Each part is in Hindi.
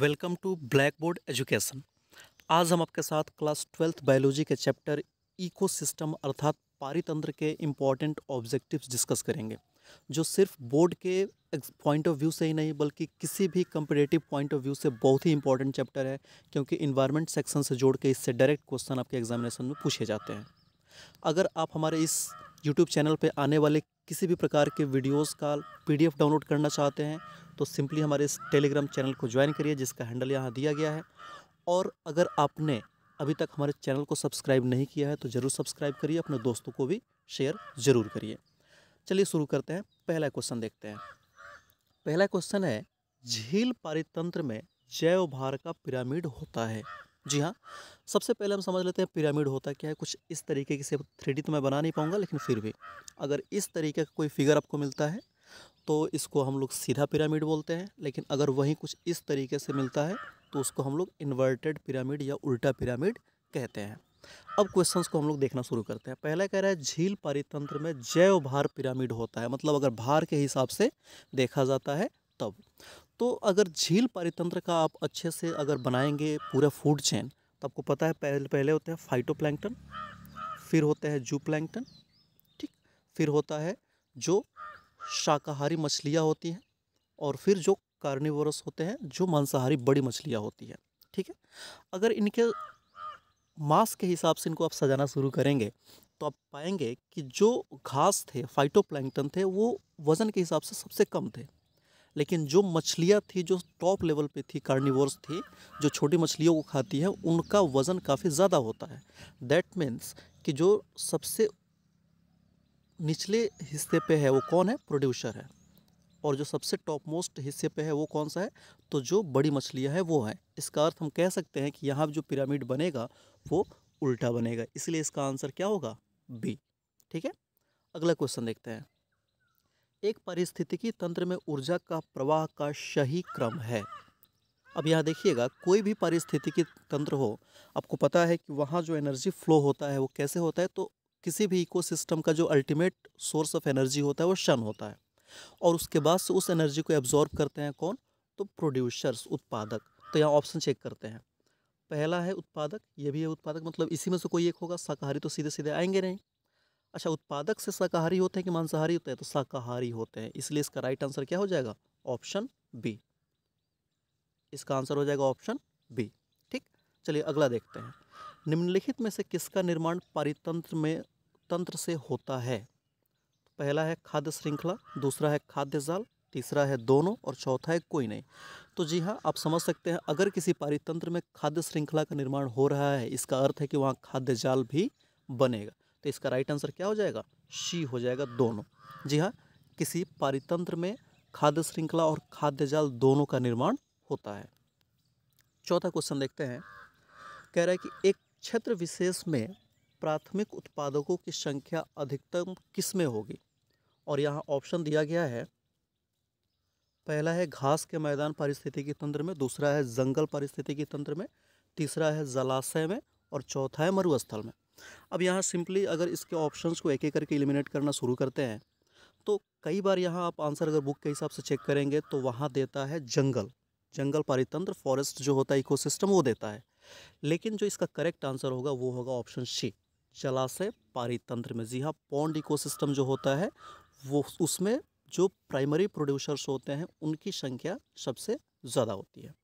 welcome to Blackboard Education आज हम आपके साथ क्लास ट्वेल्थ बायोलॉजी के चैप्टर इकोसिस्टम अर्थात पारितंत्र के इम्पॉर्टेंट ऑब्जेक्टिव्स डिस्कस करेंगे जो सिर्फ बोर्ड के पॉइंट ऑफ व्यू से ही नहीं बल्कि किसी भी कंपटेटिव पॉइंट ऑफ व्यू से बहुत ही इंपॉर्टेंट चैप्टर है क्योंकि इन्वायरमेंट सेक्शन से जोड़ के इससे डायरेक्ट क्वेश्चन आपके एग्जामिनेशन में पूछे जाते हैं अगर आप हमारे इस यूट्यूब चैनल पर आने वाले किसी भी प्रकार के वीडियोस का पीडीएफ डाउनलोड करना चाहते हैं तो सिंपली हमारे इस टेलीग्राम चैनल को ज्वाइन करिए जिसका हैंडल यहाँ दिया गया है और अगर आपने अभी तक हमारे चैनल को सब्सक्राइब नहीं किया है तो ज़रूर सब्सक्राइब करिए अपने दोस्तों को भी शेयर ज़रूर करिए चलिए शुरू करते हैं पहला क्वेश्चन देखते हैं पहला क्वेश्चन है झील पारितंत्र में जैव भार का पिरामिड होता है जी हाँ सबसे पहले हम समझ लेते हैं पिरामिड होता क्या है कुछ इस तरीके की से थ्री तो मैं बना नहीं पाऊँगा लेकिन फिर भी अगर इस तरीके का कोई फिगर आपको मिलता है तो इसको हम लोग सीधा पिरामिड बोलते हैं लेकिन अगर वहीं कुछ इस तरीके से मिलता है तो उसको हम लोग इन्वर्टेड पिरामिड या उल्टा पिरामिड कहते हैं अब क्वेश्चंस को हम लोग देखना शुरू करते हैं पहला कह रहा है झील पारितंत्र में जैव भार पिरामिड होता है मतलब अगर भार के हिसाब से देखा जाता है तब तो अगर झील पारितंत्र का आप अच्छे से अगर बनाएंगे पूरा फूड चेन तो आपको पता है पहले पहले होते हैं फाइटो प्लैंकटन फिर होते हैं जू ठीक फिर होता है जो शाकाहारी मछलियाँ होती हैं और फिर जो कार्निवोरस होते हैं जो मांसाहारी बड़ी मछलियाँ होती हैं ठीक है अगर इनके मांस के हिसाब से इनको आप सजाना शुरू करेंगे तो आप पाएंगे कि जो घास थे फाइटोप्लैंकटन थे वो वज़न के हिसाब से सबसे कम थे लेकिन जो मछलियाँ थी जो टॉप लेवल पे थी कार्निवोर्स थी जो छोटी मछलियों को खाती है उनका वज़न काफ़ी ज़्यादा होता है दैट मीन्स कि जो सबसे निचले हिस्से पे है वो कौन है प्रोड्यूसर है और जो सबसे टॉप मोस्ट हिस्से पे है वो कौन सा है तो जो बड़ी मछलियाँ हैं वो है इसका अर्थ हम कह सकते हैं कि यहाँ जो पिरामिड बनेगा वो उल्टा बनेगा इसलिए इसका आंसर क्या होगा बी ठीक है अगला क्वेश्चन देखते हैं एक पारिस्थितिकी तंत्र में ऊर्जा का प्रवाह का सही क्रम है अब यहाँ देखिएगा कोई भी पारिस्थितिकी तंत्र हो आपको पता है कि वहाँ जो एनर्जी फ्लो होता है वो कैसे होता है तो किसी भी इकोसिस्टम का जो अल्टीमेट सोर्स ऑफ एनर्जी होता है वो शन होता है और उसके बाद से उस एनर्जी को एब्जॉर्ब करते हैं कौन तो प्रोड्यूसर्स उत्पादक तो यहाँ ऑप्शन चेक करते हैं पहला है उत्पादक ये भी है उत्पादक मतलब इसी में से कोई एक होगा शाकाहारी तो सीधे सीधे आएंगे नहीं अच्छा उत्पादक से शाकाहारी होते हैं कि मांसाहारी होते हैं तो शाकाहारी होते हैं इसलिए इसका राइट आंसर क्या हो जाएगा ऑप्शन बी इसका आंसर हो जाएगा ऑप्शन बी ठीक चलिए अगला देखते हैं निम्नलिखित में से किसका निर्माण पारितंत्र में तंत्र से होता है तो पहला है खाद्य श्रृंखला दूसरा है खाद्य जाल तीसरा है दोनों और चौथा है कोई नहीं तो जी हाँ आप समझ सकते हैं अगर किसी पारितंत्र में खाद्य श्रृंखला का निर्माण हो रहा है इसका अर्थ है कि वहाँ खाद्य जाल भी बनेगा तो इसका राइट आंसर क्या हो जाएगा शी हो जाएगा दोनों जी हाँ किसी पारितंत्र में खाद्य श्रृंखला और खाद्य जाल दोनों का निर्माण होता है चौथा क्वेश्चन देखते हैं कह रहा है कि एक क्षेत्र विशेष में प्राथमिक उत्पादकों की संख्या अधिकतम किस में होगी और यहाँ ऑप्शन दिया गया है पहला है घास के मैदान पारिस्थितिकी तंत्र में दूसरा है जंगल पारिस्थितिकी तंत्र में तीसरा है जलाशय में और चौथा है मरुस्थल में अब यहाँ सिंपली अगर इसके ऑप्शंस को एक एक करके एलिमिनेट करना शुरू करते हैं तो कई बार यहाँ आप आंसर अगर बुक के हिसाब से चेक करेंगे तो वहाँ देता है जंगल जंगल पारितंत्र फॉरेस्ट जो होता है इकोसिस्टम वो देता है लेकिन जो इसका करेक्ट आंसर होगा वो होगा ऑप्शन सी जलाशय पारितंत्र में जी हाँ पौंड इकोसिस्टम जो होता है वो उसमें जो प्राइमरी प्रोड्यूसर्स होते हैं उनकी संख्या सबसे ज़्यादा होती है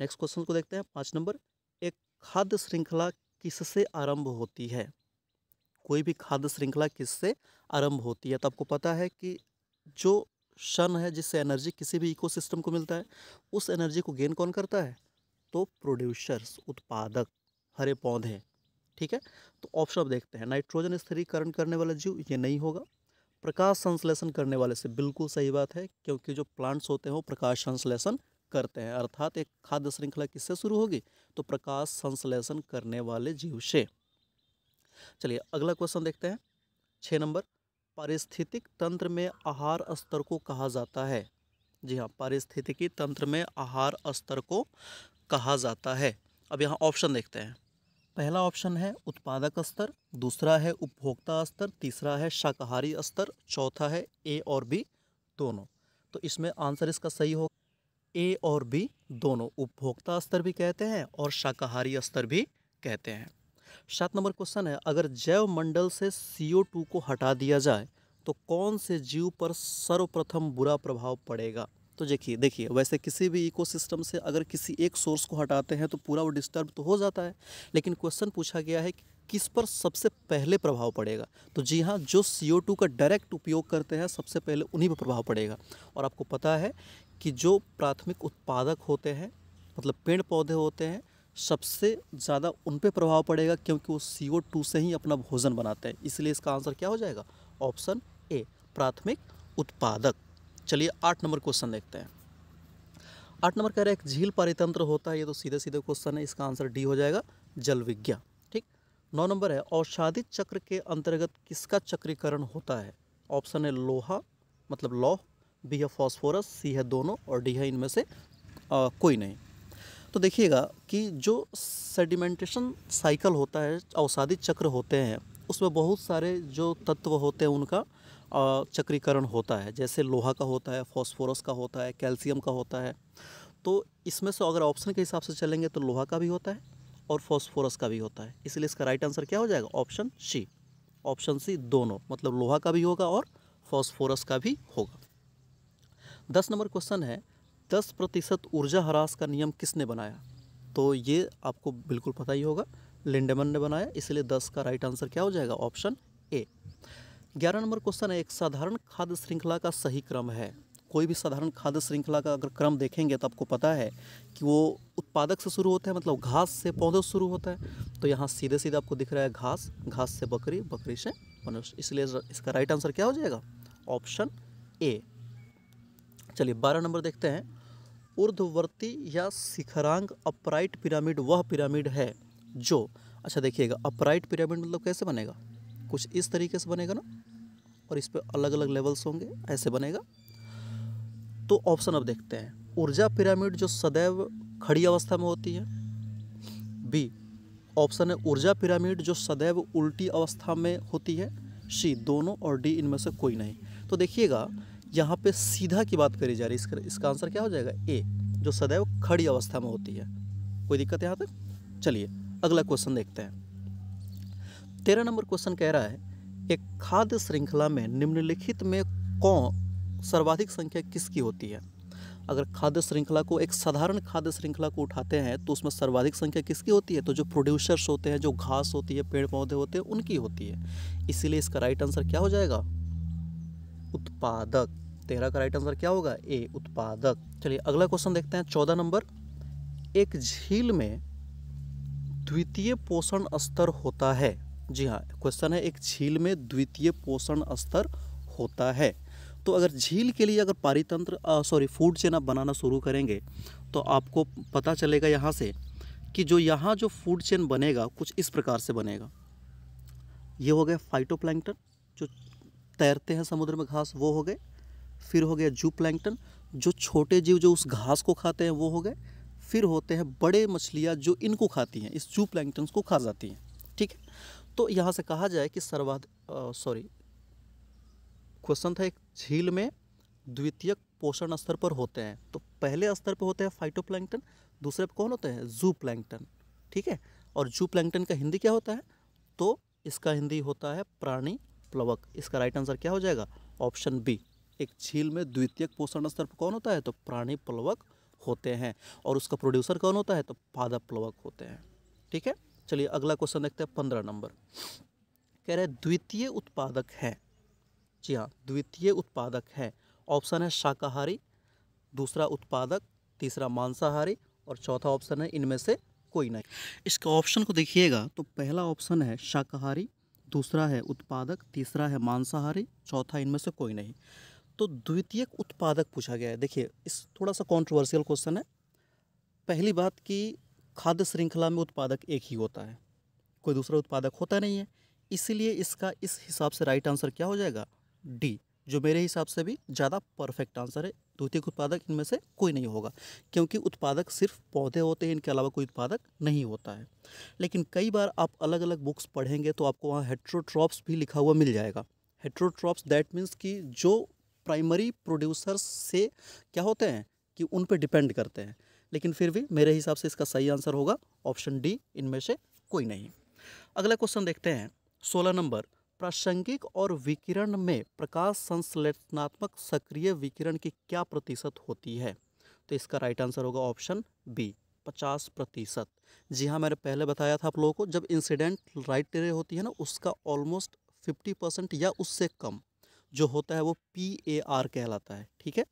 नेक्स्ट क्वेश्चन को देखते हैं पाँच नंबर एक खाद्य श्रृंखला किससे आरंभ होती है कोई भी खाद्य श्रृंखला किससे आरंभ होती है तो आपको पता है कि जो शन है जिससे एनर्जी किसी भी इकोसिस्टम को मिलता है उस एनर्जी को गेन कौन करता है तो प्रोड्यूसर्स उत्पादक हरे पौधे ठीक है तो ऑप्शन आप देखते हैं नाइट्रोजन स्थिरीकरण करने वाला जीव ये नहीं होगा प्रकाश संश्लेषण करने वाले से बिल्कुल सही बात है क्योंकि जो प्लांट्स होते हैं वो प्रकाश संश्लेषण करते हैं अर्थात एक खाद्य श्रृंखला किससे शुरू होगी तो प्रकाश संश्लेषण करने वाले जीव से चलिए अगला क्वेश्चन देखते हैं छः नंबर पारिस्थितिक तंत्र में आहार स्तर को कहा जाता है जी हाँ पारिस्थितिकी तंत्र में आहार स्तर को कहा जाता है अब यहाँ ऑप्शन देखते हैं पहला ऑप्शन है उत्पादक स्तर दूसरा है उपभोक्ता स्तर तीसरा है शाकाहारी स्तर चौथा है ए और बी दोनों तो इसमें आंसर इसका सही होगा ए और बी दोनों उपभोक्ता स्तर भी कहते हैं और शाकाहारी स्तर भी कहते हैं सात नंबर क्वेश्चन है अगर जैव मंडल से टू को हटा दिया जाए तो कौन से जीव पर सर्वप्रथम बुरा प्रभाव पड़ेगा तो देखिए देखिए वैसे किसी भी इकोसिस्टम से अगर किसी एक सोर्स को हटाते हैं तो पूरा वो डिस्टर्ब तो हो जाता है लेकिन क्वेश्चन पूछा गया है कि किस पर सबसे पहले प्रभाव पड़ेगा तो जी हाँ जो टू का डायरेक्ट उपयोग करते हैं सबसे पहले उन्हीं पर प्रभाव पड़ेगा और आपको पता है कि जो प्राथमिक उत्पादक होते हैं मतलब पेड़ पौधे होते हैं सबसे ज़्यादा उन पर प्रभाव पड़ेगा क्योंकि वो सी ओ टू से ही अपना भोजन बनाते हैं इसलिए इसका आंसर क्या हो जाएगा ऑप्शन ए प्राथमिक उत्पादक चलिए आठ नंबर क्वेश्चन देखते हैं आठ नंबर कह रहा है एक झील पारितंत्र होता है ये तो सीधे सीधे क्वेश्चन है इसका आंसर डी हो जाएगा जल विज्ञान ठीक नौ नंबर है औषाधित चक्र के अंतर्गत किसका चक्रीकरण होता है ऑप्शन है लोहा मतलब लौह बी है फॉस्फोरस सी है दोनों और डी है इनमें से आ, कोई नहीं तो देखिएगा कि जो सेडिमेंटेशन साइकिल होता है औसादी चक्र होते हैं उसमें बहुत सारे जो तत्व होते हैं उनका चक्रीकरण होता है जैसे लोहा का होता है फॉस्फोरस का होता है कैल्शियम का होता है तो इसमें से अगर ऑप्शन के हिसाब से चलेंगे तो लोहा का भी होता है और फॉस्फोरस का भी होता है इसलिए इसका राइट आंसर क्या हो जाएगा ऑप्शन सी ऑप्शन सी दोनों मतलब लोहा का भी होगा और फॉस्फोरस का भी होगा दस नंबर क्वेश्चन है दस प्रतिशत ऊर्जा ह्रास का नियम किसने बनाया तो ये आपको बिल्कुल पता ही होगा लिंडेमन ने बनाया इसलिए दस का राइट आंसर क्या हो जाएगा ऑप्शन ए ग्यारह नंबर क्वेश्चन है एक साधारण खाद्य श्रृंखला का सही क्रम है कोई भी साधारण खाद्य श्रृंखला का अगर क्रम देखेंगे तो आपको पता है कि वो उत्पादक से शुरू होता है मतलब घास से पौधों से शुरू होता है तो यहाँ सीधे सीधे आपको दिख रहा है घास घास से बकरी बकरी से मनुष्य इसलिए इसका राइट आंसर क्या हो जाएगा ऑप्शन ए चलिए बारह नंबर देखते हैं उर्धवर्ती या शिखरांग अपराइट पिरामिड वह पिरामिड है जो अच्छा देखिएगा अपराइट पिरामिड मतलब कैसे बनेगा कुछ इस तरीके से बनेगा ना और इस पर अलग अलग लेवल्स होंगे ऐसे बनेगा तो ऑप्शन अब देखते हैं ऊर्जा पिरामिड जो सदैव खड़ी अवस्था में होती है बी ऑप्शन है ऊर्जा पिरामिड जो सदैव उल्टी अवस्था में होती है सी दोनों और डी इनमें से कोई नहीं तो देखिएगा यहाँ पे सीधा की बात करी जा रही है इसका इसका आंसर क्या हो जाएगा ए जो सदैव खड़ी अवस्था में होती है कोई दिक्कत यहाँ तक चलिए अगला क्वेश्चन देखते हैं तेरह नंबर क्वेश्चन कह रहा है एक खाद्य श्रृंखला में निम्नलिखित में कौन सर्वाधिक संख्या किसकी होती है अगर खाद्य श्रृंखला को एक साधारण खाद्य श्रृंखला को उठाते हैं तो उसमें सर्वाधिक संख्या किसकी होती है तो जो प्रोड्यूसर्स होते हैं जो घास होती है पेड़ पौधे होते हैं उनकी होती है इसीलिए इसका राइट आंसर क्या हो जाएगा उत्पादक तेरह का राइट आंसर क्या होगा ए उत्पादक चलिए अगला क्वेश्चन देखते हैं चौदह नंबर एक झील में द्वितीय पोषण स्तर होता है जी हाँ क्वेश्चन है एक झील में द्वितीय पोषण स्तर होता है तो अगर झील के लिए अगर पारितंत्र सॉरी फूड चेन आप बनाना शुरू करेंगे तो आपको पता चलेगा यहाँ से कि जो यहाँ जो फूड चेन बनेगा कुछ इस प्रकार से बनेगा ये हो गया फाइटोप्लैंक्टन जो तैरते हैं समुद्र में घास वो हो गए फिर हो गया जू प्लैंकटन जो छोटे जीव जो उस घास को खाते हैं वो हो गए फिर होते हैं बड़े मछलियाँ जो इनको खाती हैं इस जू प्लैंकटन्स को खा जाती हैं ठीक है तो यहाँ से कहा जाए कि सर्वाधिक सॉरी क्वेश्चन था एक झील में द्वितीयक पोषण स्तर पर होते हैं तो पहले स्तर पर होते हैं फाइटोप्लैंकटन दूसरे पर कौन होते हैं जू प्लैंकटन ठीक है और जू प्लैंकटन का हिंदी क्या होता है तो इसका हिंदी होता है प्राणी प्लवक इसका राइट आंसर क्या हो जाएगा ऑप्शन बी एक झील में द्वितीयक पोषण स्तर कौन होता है तो प्राणी प्लवक होते हैं और उसका प्रोड्यूसर कौन होता है तो पादप प्लवक होते हैं ठीक है चलिए अगला क्वेश्चन देखते हैं पंद्रह नंबर कह रहे द्वितीय उत्पादक है जी हाँ द्वितीय उत्पादक है ऑप्शन है शाकाहारी दूसरा उत्पादक तीसरा मांसाहारी और चौथा ऑप्शन है इनमें से कोई नहीं इसका ऑप्शन को देखिएगा तो पहला ऑप्शन है शाकाहारी दूसरा है उत्पादक तीसरा है मांसाहारी चौथा इनमें से कोई नहीं तो द्वितीयक उत्पादक पूछा गया है देखिए इस थोड़ा सा कॉन्ट्रोवर्शियल क्वेश्चन है पहली बात कि खाद्य श्रृंखला में उत्पादक एक ही होता है कोई दूसरा उत्पादक होता नहीं है इसलिए इसका इस हिसाब से राइट आंसर क्या हो जाएगा डी जो मेरे हिसाब से भी ज़्यादा परफेक्ट आंसर है द्वितीयक उत्पादक इनमें से कोई नहीं होगा क्योंकि उत्पादक सिर्फ पौधे होते हैं इनके अलावा कोई उत्पादक नहीं होता है लेकिन कई बार आप अलग अलग बुक्स पढ़ेंगे तो आपको वहाँ हेट्रोट्रॉप्स भी लिखा हुआ मिल जाएगा हेट्रोट्रॉप्स दैट मीन्स कि जो प्राइमरी प्रोड्यूसर्स से क्या होते हैं कि उन पर डिपेंड करते हैं लेकिन फिर भी मेरे हिसाब से इसका सही आंसर होगा ऑप्शन डी इनमें से कोई नहीं अगला क्वेश्चन देखते हैं सोलह नंबर प्रासंगिक और विकिरण में प्रकाश संश्लेषणात्मक सक्रिय विकिरण की क्या प्रतिशत होती है तो इसका राइट आंसर होगा ऑप्शन बी पचास प्रतिशत जी हाँ मैंने पहले बताया था आप लोगों को जब इंसिडेंट राइट रे होती है ना उसका ऑलमोस्ट फिफ्टी परसेंट या उससे कम जो होता है वो पी ए आर कहलाता है ठीक है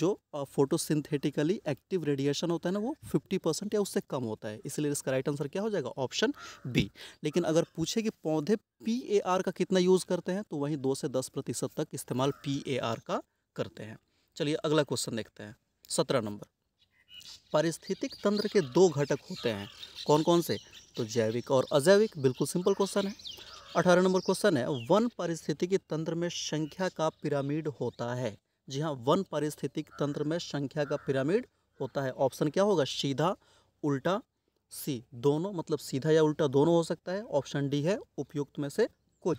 जो फोटोसिंथेटिकली एक्टिव रेडिएशन होता है ना वो 50 परसेंट या उससे कम होता है इसलिए इसका राइट आंसर क्या हो जाएगा ऑप्शन बी लेकिन अगर पूछे कि पौधे पी ए आर का कितना यूज़ करते हैं तो वहीं दो से दस प्रतिशत तक इस्तेमाल पी ए आर का करते हैं चलिए अगला क्वेश्चन देखते हैं सत्रह नंबर पारिस्थितिक तंत्र के दो घटक होते हैं कौन कौन से तो जैविक और अजैविक बिल्कुल सिंपल क्वेश्चन है अठारह नंबर क्वेश्चन है वन पारिस्थितिकी तंत्र में संख्या का पिरामिड होता है जी हाँ वन पारिस्थितिक तंत्र में संख्या का पिरामिड होता है ऑप्शन क्या होगा सीधा उल्टा सी दोनों मतलब सीधा या उल्टा दोनों हो सकता है ऑप्शन डी है उपयुक्त में से कुछ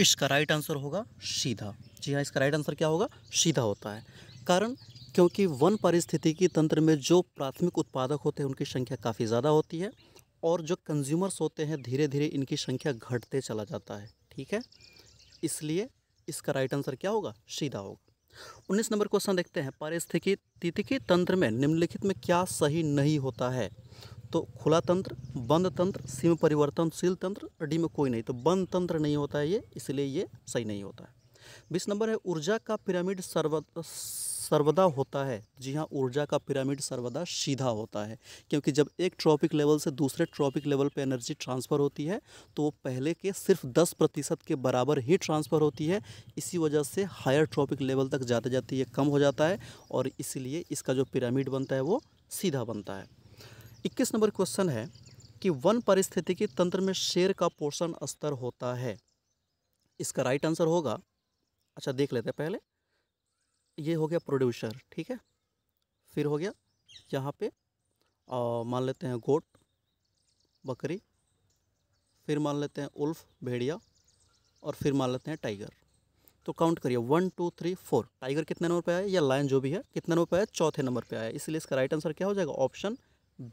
इसका राइट आंसर होगा सीधा जी हाँ इसका राइट आंसर क्या होगा सीधा होता है कारण क्योंकि वन की तंत्र में जो प्राथमिक उत्पादक होते हैं उनकी संख्या काफ़ी ज़्यादा होती है और जो कंज्यूमर्स होते हैं धीरे धीरे इनकी संख्या घटते चला जाता है ठीक है इसलिए इसका राइट आंसर क्या होगा सीधा होगा उन्नीस नंबर क्वेश्चन देखते हैं पारिस्थितिकी तिथिकी तंत्र में निम्नलिखित में क्या सही नहीं होता है तो खुला तंत्र बंद तंत्र सीम परिवर्तनशील तंत्र डी में कोई नहीं तो बंद तंत्र नहीं होता है ये इसलिए ये सही नहीं होता है बीस नंबर है ऊर्जा का पिरामिड सर्व सर्वदा होता है जी हाँ ऊर्जा का पिरामिड सर्वदा सीधा होता है क्योंकि जब एक ट्रॉपिक लेवल से दूसरे ट्रॉपिक लेवल पर एनर्जी ट्रांसफ़र होती है तो वो पहले के सिर्फ दस प्रतिशत के बराबर ही ट्रांसफ़र होती है इसी वजह से हायर ट्रॉपिक लेवल तक जाते जाते ये कम हो जाता है और इसलिए इसका जो पिरामिड बनता है वो सीधा बनता है इक्कीस नंबर क्वेश्चन है कि वन के तंत्र में शेर का पोषण स्तर होता है इसका राइट आंसर होगा अच्छा देख लेते हैं पहले ये हो गया प्रोड्यूसर ठीक है फिर हो गया यहाँ पे मान लेते हैं गोट बकरी फिर मान लेते हैं उल्फ भेड़िया और फिर मान लेते हैं टाइगर तो काउंट करिए one two three four tiger कितने नंबर पे आया या लाइन जो भी है कितने नंबर पे आया चौथे नंबर पे आया इसलिए इसका राइट आंसर क्या हो जाएगा ऑप्शन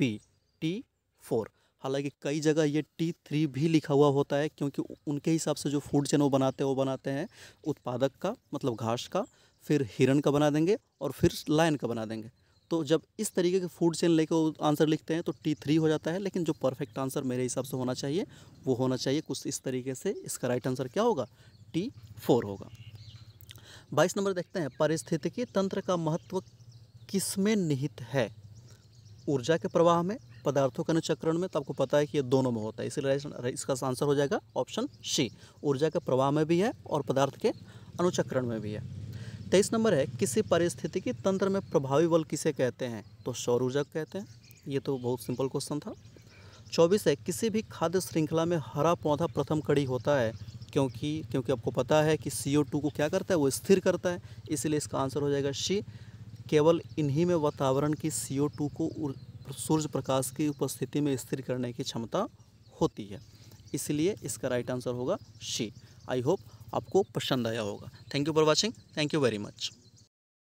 बी टी फोर हालांकि कई जगह ये टी थ्री भी लिखा हुआ होता है क्योंकि उनके हिसाब से जो फूड चेन वो बनाते हैं वो बनाते हैं उत्पादक का मतलब घास का फिर हिरण का बना देंगे और फिर लायन का बना देंगे तो जब इस तरीके के फूड चेन लेकर आंसर लिखते हैं तो टी थ्री हो जाता है लेकिन जो परफेक्ट आंसर मेरे हिसाब से होना चाहिए वो होना चाहिए कुछ इस तरीके से इसका राइट आंसर क्या होगा टी फोर होगा बाईस नंबर देखते हैं पारिस्थितिकी तंत्र का महत्व किस में निहित है ऊर्जा के प्रवाह में पदार्थों के अनुचक्रण में तो आपको पता है कि ये दोनों में होता है इसलिए इसका आंसर हो जाएगा ऑप्शन सी ऊर्जा के प्रवाह में भी है और पदार्थ के अनुचक्रण में भी है तेईस नंबर है किसी परिस्थितिकी तंत्र में प्रभावी बल किसे कहते हैं तो सौर ऊर्जा कहते हैं ये तो बहुत सिंपल क्वेश्चन था चौबीस है किसी भी खाद्य श्रृंखला में हरा पौधा प्रथम कड़ी होता है क्योंकि क्योंकि आपको पता है कि सी को क्या करता है वो स्थिर करता है इसलिए इसका आंसर हो जाएगा शी केवल इन्हीं में वातावरण की सी को सूर्य प्रकाश की उपस्थिति में स्थिर करने की क्षमता होती है इसलिए इसका राइट आंसर होगा शी आई होप आपको पसंद आया होगा thank you for watching thank you very much